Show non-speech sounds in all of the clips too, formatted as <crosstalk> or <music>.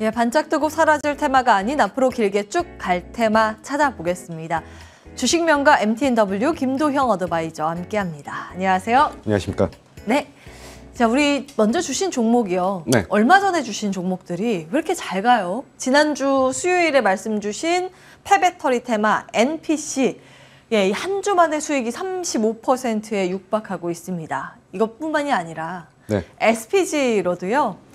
예, 반짝 뜨고 사라질 테마가 아닌 앞으로 길게 쭉 갈 테마 찾아보겠습니다. 주식명가 MTNW 김도형 어드바이저 함께합니다. 안녕하세요. 안녕하십니까. 네. 자, 우리 먼저 주신 종목이요. 네. 얼마 전에 주신 종목들이 왜 이렇게 잘 가요? 지난주 수요일에 말씀 주신 폐배터리 테마 NPC. 예, 한 주 만에 수익이 35%에 육박하고 있습니다. 이것뿐만이 아니라 네. SPG로도요.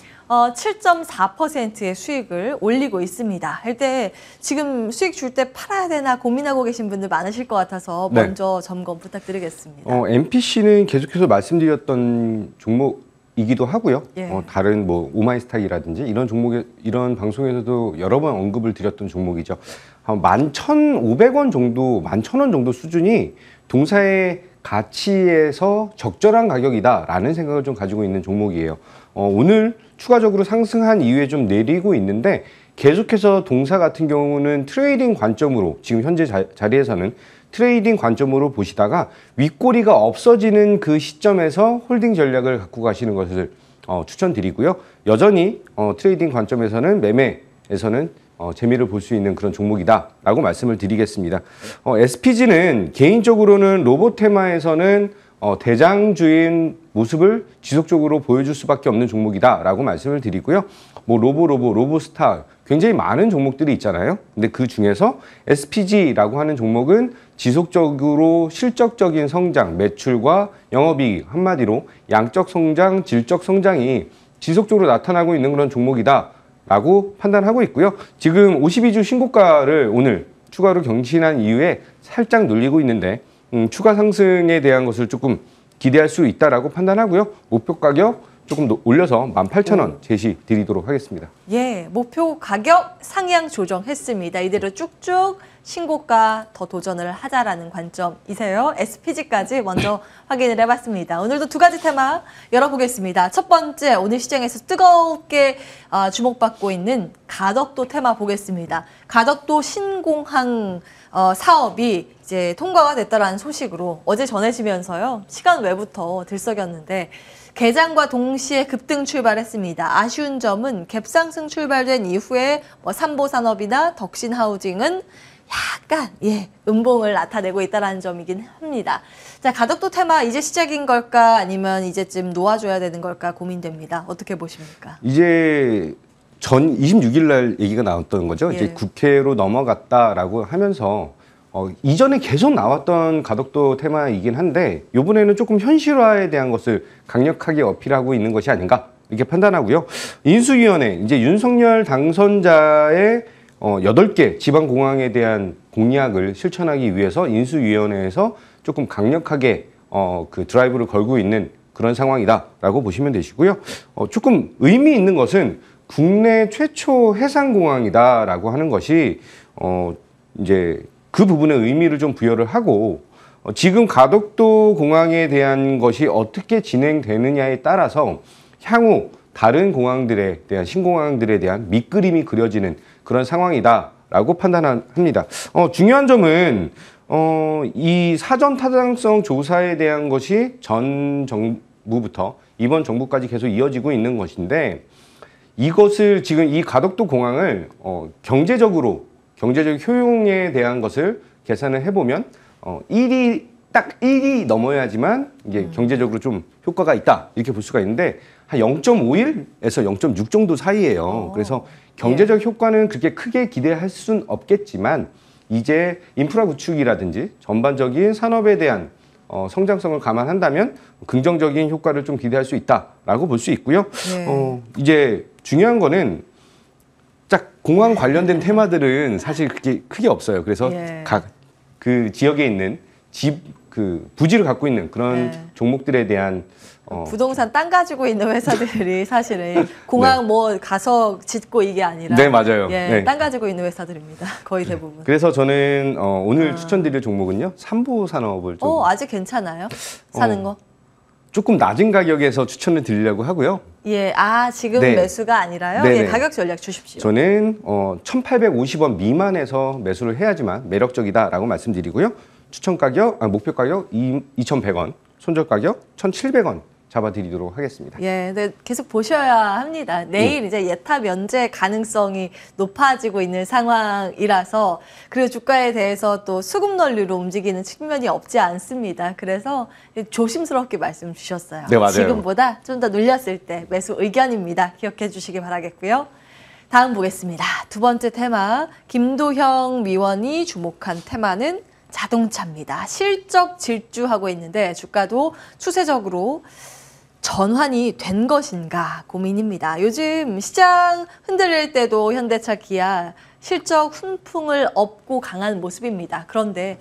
7.4%의 어, 수익을 올리고 있습니다. 할 때 지금 수익 줄 때 팔아야 되나 고민하고 계신 분들 많으실 것 같아서 네. 먼저 점검 부탁드리겠습니다. 어, MPC는 계속해서 말씀드렸던 종목 이기도 하고요. 예. 어, 다른 뭐 오마이스탁이라든지 이런 종목에 이런 방송에서도 여러 번 언급을 드렸던 종목이죠. 한 11,500원 정도, 11,000원 정도 수준이 동사의 가치에서 적절한 가격이다라는 생각을 좀 가지고 있는 종목이에요. 어, 오늘 추가적으로 상승한 이후에 좀 내리고 있는데 계속해서 동사 같은 경우는 트레이딩 관점으로 지금 현재 자, 자리에서는 트레이딩 관점으로 보시다가 윗꼬리가 없어지는 그 시점에서 홀딩 전략을 갖고 가시는 것을 어, 추천드리고요. 여전히 어, 트레이딩 관점에서는 매매에서는 어, 재미를 볼 수 있는 그런 종목이다 라고 말씀을 드리겠습니다. 어, SPG는 개인적으로는 로봇 테마에서는 어, 대장주인 모습을 지속적으로 보여줄 수밖에 없는 종목이다라고 말씀을 드리고요. 뭐 로보 로보 로보스타 굉장히 많은 종목들이 있잖아요. 근데 그 중에서 SPG라고 하는 종목은 지속적으로 실적적인 성장, 매출과 영업이익 한마디로 양적 성장, 질적 성장이 지속적으로 나타나고 있는 그런 종목이다. 라고 판단하고 있고요. 지금 52주 신고가를 오늘 추가로 경신한 이후에 살짝 눌리고 있는데 음, 추가 상승에 대한 것을 조금 기대할 수 있다라고 판단하고요. 목표 가격 조금 올려서 18,000원 음. 제시 드리도록 하겠습니다. 예, 목표 가격 상향 조정했습니다. 이대로 쭉쭉 신고가 더 도전을 하자라는 관점이세요. SPG까지 먼저 확인을 해봤습니다. 오늘도 두 가지 테마 열어보겠습니다. 첫 번째 오늘 시장에서 뜨겁게 아, 주목받고 있는 가덕도 테마 보겠습니다. 가덕도 신공항 어, 사업이 이제 통과가 됐다라는 소식으로 어제 전해지면서요. 시간 외부터 들썩였는데 개장과 동시에 급등 출발했습니다. 아쉬운 점은 갭상승 출발된 이후에 뭐 삼보산업이나 덕신하우징은 약간 예 음봉을 나타내고 있다는 점이긴 합니다. 자 가덕도 테마 이제 시작인 걸까 아니면 이제쯤 놓아줘야 되는 걸까 고민됩니다. 어떻게 보십니까? 이제 전 26일 날 얘기가 나왔던 거죠. 예. 이제 국회로 넘어갔다라고 하면서 어, 이전에 계속 나왔던 가덕도 테마이긴 한데 이번에는 조금 현실화에 대한 것을 강력하게 어필하고 있는 것이 아닌가 이렇게 판단하고요. 인수위원회 이제 윤석열 당선자의 어, 8개 지방공항에 대한 공약을 실천하기 위해서 인수위원회에서 조금 강력하게 어, 그 드라이브를 걸고 있는 그런 상황이다라고 보시면 되시고요. 어, 조금 의미 있는 것은 국내 최초 해상공항이다라고 하는 것이 어, 이제 그 부분에 의미를 좀 부여를 하고 어, 지금 가덕도 공항에 대한 것이 어떻게 진행되느냐에 따라서 향후 다른 공항들에 대한 신공항들에 대한 밑그림이 그려지는 그런 상황이다라고 판단합니다. 어, 중요한 점은 어, 이 사전 타당성 조사에 대한 것이 전 정부부터 이번 정부까지 계속 이어지고 있는 것인데 이것을 지금 이 가덕도 공항을 어, 경제적으로 경제적 효용에 대한 것을 계산을 해보면 어, 1이 딱 1이 넘어야지만 이게 음. 경제적으로 좀 효과가 있다 이렇게 볼 수가 있는데 한 0.5일에서 0.6 정도 사이예요. 어. 그래서 경제적 예. 효과는 그렇게 크게 기대할 순 없겠지만 이제 인프라 구축이라든지 전반적인 산업에 대한 어, 성장성을 감안한다면 긍정적인 효과를 좀 기대할 수 있다라고 볼 수 있고요. 예. 어, 이제 중요한 거는 딱 공항 관련된 예. 테마들은 사실 그게 크게 없어요. 그래서 예. 각그 지역에 있는 집 그 부지를 갖고 있는 그런 예. 종목들에 대한 어. 부동산 땅 가지고 있는 회사들이 <laughs> 사실은 공항 네. 뭐 가서 짓고 이게 아니라 네 맞아요. 예, 네. 땅 가지고 있는 회사들입니다. 거의 네. 대부분. 그래서 저는 어, 오늘 아. 추천드릴 종목은요 삼보 산업을 좀. 어 아직 괜찮아요? 어, 사는 어. 거? 조금 낮은 가격에서 추천을 드리려고 하고요. 예, 아 지금 네. 매수가 아니라요. 네 가격 전략 주십시오. 저는 어, 1,850원 미만에서 매수를 해야지만 매력적이다라고 말씀드리고요. 추천 가격, 아, 목표 가격 2,100원, 손절 가격 1,700원 잡아드리도록 하겠습니다. 예, 네, 계속 보셔야 합니다. 내일 예. 이제 예타 면제 가능성이 높아지고 있는 상황이라서 그리고 주가에 대해서 또 수급 논리로 움직이는 측면이 없지 않습니다. 그래서 조심스럽게 말씀 주셨어요. 네, 맞아요. 지금보다 좀 더 눌렸을 때 매수 의견입니다. 기억해 주시기 바라겠고요. 다음 보겠습니다. 두 번째 테마 김도형 위원이 주목한 테마는 자동차입니다. 실적 질주하고 있는데 주가도 추세적으로 전환이 된 것인가 고민입니다. 요즘 시장 흔들릴 때도 현대차 기아 실적 훈풍을 업고 강한 모습입니다. 그런데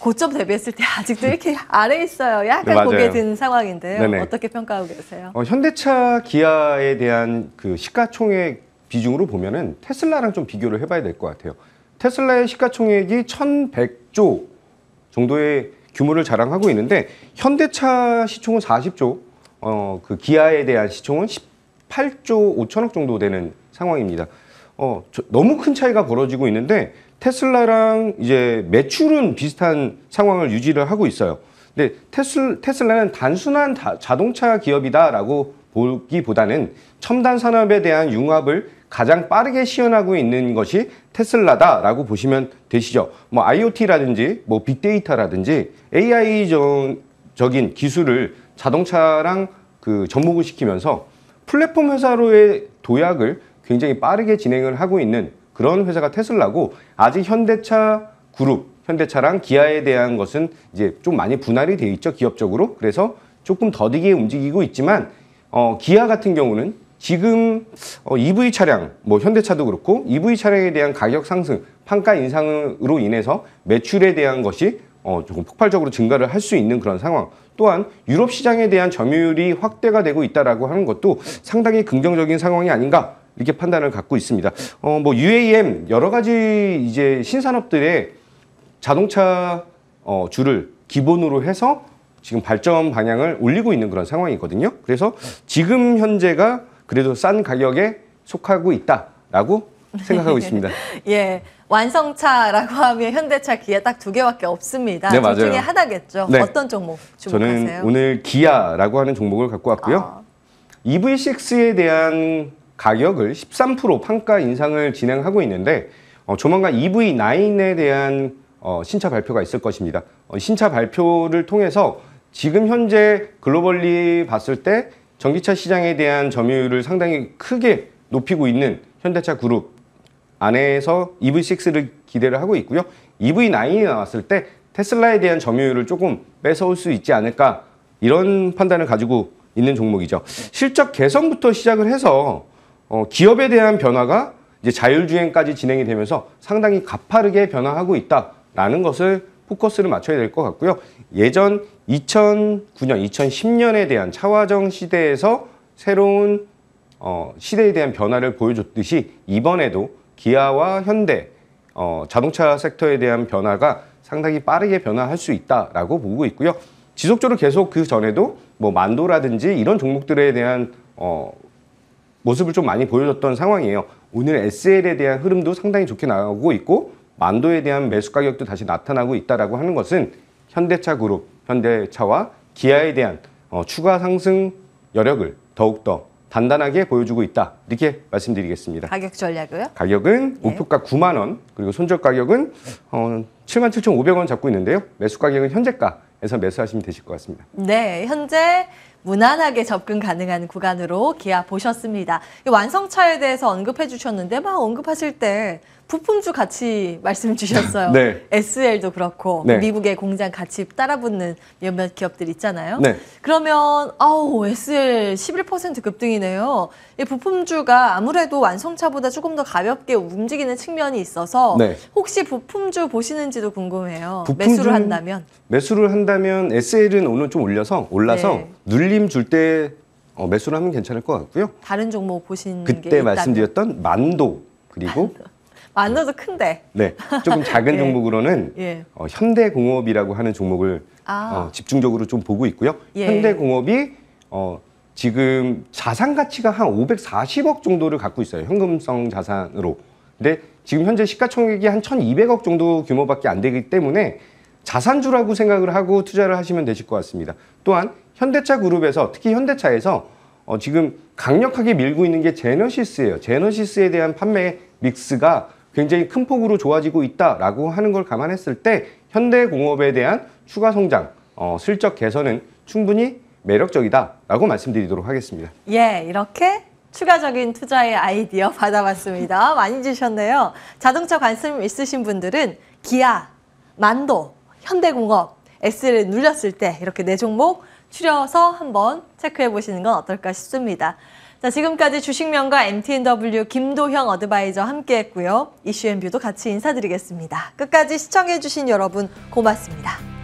고점 대비했을 때 아직도 <laughs> 이렇게 아래 있어요. 약간 네, 고개 든 상황인데요. 네네. 어떻게 평가하고 계세요? 어, 현대차 기아에 대한 그 시가총액 비중으로 보면은 테슬라랑 좀 비교를 해봐야 될 것 같아요. 테슬라의 시가총액이 1,100조 정도의 규모를 자랑하고 있는데 현대차 시총은 40조 어, 그 기아에 대한 시총은 18조 5천억 정도 되는 상황입니다. 어, 너무 큰 차이가 벌어지고 있는데 테슬라랑 이제 매출은 비슷한 상황을 유지를 하고 있어요. 근데 테슬, 테슬라는 단순한 다, 자동차 기업이다라고 보기보다는 첨단 산업에 대한 융합을 가장 빠르게 시연하고 있는 것이 테슬라다라고 보시면 되시죠. 뭐 IoT라든지 뭐 빅데이터라든지 AI 적인 기술을 자동차랑 그 접목을 시키면서 플랫폼 회사로의 도약을 굉장히 빠르게 진행을 하고 있는 그런 회사가 테슬라고 아직 현대차 그룹, 현대차랑 기아에 대한 것은 이제 좀 많이 분할이 돼 있죠 기업적으로 그래서 조금 더디게 움직이고 있지만 어, 기아 같은 경우는 지금 어, EV 차량, 뭐 현대차도 그렇고 EV 차량에 대한 가격 상승, 판가 인상으로 인해서 매출에 대한 것이 어, 조금 폭발적으로 증가를 할 수 있는 그런 상황 또한 유럽 시장에 대한 점유율이 확대가 되고 있다라고 하는 것도 상당히 긍정적인 상황이 아닌가 이렇게 판단을 갖고 있습니다. 어, 뭐 UAM 여러 가지 이제 신산업들의 자동차 어, 줄을 기본으로 해서 지금 발전 방향을 올리고 있는 그런 상황이거든요. 그래서 지금 현재가 그래도 싼 가격에 속하고 있다라고 생각하고 <laughs> 있습니다. 예, 완성차라고 하면 현대차 기아 딱 두 개밖에 없습니다. 네, 맞아요. 중에 하나겠죠. 네. 어떤 종목 주목하세요? 저는 오늘 기아라고 하는 종목을 갖고 왔고요. 아. EV6에 대한 가격을 13% 판가 인상을 진행하고 있는데 어, 조만간 EV9에 대한 어, 신차 발표가 있을 것입니다. 어, 신차 발표를 통해서 지금 현재 글로벌리 봤을 때 전기차 시장에 대한 점유율을 상당히 크게 높이고 있는 현대차 그룹 안에서 EV6를 기대를 하고 있고요. EV9이 나왔을 때 테슬라에 대한 점유율을 조금 뺏어올 수 있지 않을까 이런 판단을 가지고 있는 종목이죠. 실적 개선부터 시작을 해서 어, 기업에 대한 변화가 이제 자율주행까지 진행이 되면서 상당히 가파르게 변화하고 있다라는 것을 포커스를 맞춰야 될 것 같고요. 예전 2009년, 2010년에 대한 차화정 시대에서 새로운 어, 시대에 대한 변화를 보여줬듯이 이번에도 기아와 현대 어, 자동차 섹터에 대한 변화가 상당히 빠르게 변화할 수 있다라고 보고 있고요. 지속적으로 계속 그 전에도 뭐 만도라든지 이런 종목들에 대한 어, 모습을 좀 많이 보여줬던 상황이에요. 오늘 SL에 대한 흐름도 상당히 좋게 나오고 있고 만도에 대한 매수 가격도 다시 나타나고 있다라고 하는 것은 현대차 그룹, 현대차와 기아에 대한 어, 추가 상승 여력을 더욱더 단단하게 보여주고 있다. 이렇게 말씀드리겠습니다. 가격 전략이요? 가격은 예. 우표가 9만 원, 그리고 손절 가격은 어, 7만 7,500원 잡고 있는데요. 매수 가격은 현재가에서 매수하시면 되실 것 같습니다. 네, 현재 무난하게 접근 가능한 구간으로 기아 보셨습니다. 완성차에 대해서 언급해 주셨는데 막 언급하실 때 부품주 같이 <laughs> 말씀 주셨어요. 네. SL도 그렇고 네. 미국의 공장 같이 따라붙는 몇몇 기업들 있잖아요. 네. 그러면 아우 SL 11% 급등이네요. 이 부품주가 아무래도 완성차보다 조금 더 가볍게 움직이는 측면이 있어서 네. 혹시 부품주 보시는지도 궁금해요. 부품주, 매수를 한다면 매수를 한다면 SL은 오늘 좀 올려서 올라서 네. 눌 밀림 줄때 어, 매수를 하면 괜찮을 것 같고요. 다른 종목 보신 그때 말씀드렸던 만도 그리고 만도도 큰데. 네, 조금 작은 <laughs> 예. 종목으로는 예. 어, 현대공업이라고 하는 종목을 아. 어, 집중적으로 좀 보고 있고요. 예. 현대공업이 어, 지금 자산 가치가 한 540억 정도를 갖고 있어요. 현금성 자산으로. 근데 지금 현재 시가총액이 한 1,200억 정도 규모밖에 안 되기 때문에 자산주라고 생각을 하고 투자를 하시면 되실 것 같습니다. 또한 현대차 그룹에서 특히 현대차에서 어, 지금 강력하게 밀고 있는 게 제너시스예요. 제너시스에 대한 판매 믹스가 굉장히 큰 폭으로 좋아지고 있다라고 하는 걸 감안했을 때 현대공업에 대한 추가 성장, 어, 실적 개선은 충분히 매력적이다라고 말씀드리도록 하겠습니다. 예, 이렇게 추가적인 투자의 아이디어 <laughs> 받아봤습니다. 많이 주셨네요. 자동차 관심 있으신 분들은 기아, 만도, 현대공업 s 를 눌렸을 때 이렇게 네 종목 추려서 한번 체크해 보시는 건 어떨까 싶습니다. 자, 지금까지 주식명과 MTNW 김도형 어드바이저 함께 했고요. 이슈앤뷰도 같이 인사드리겠습니다. 끝까지 시청해 주신 여러분 고맙습니다.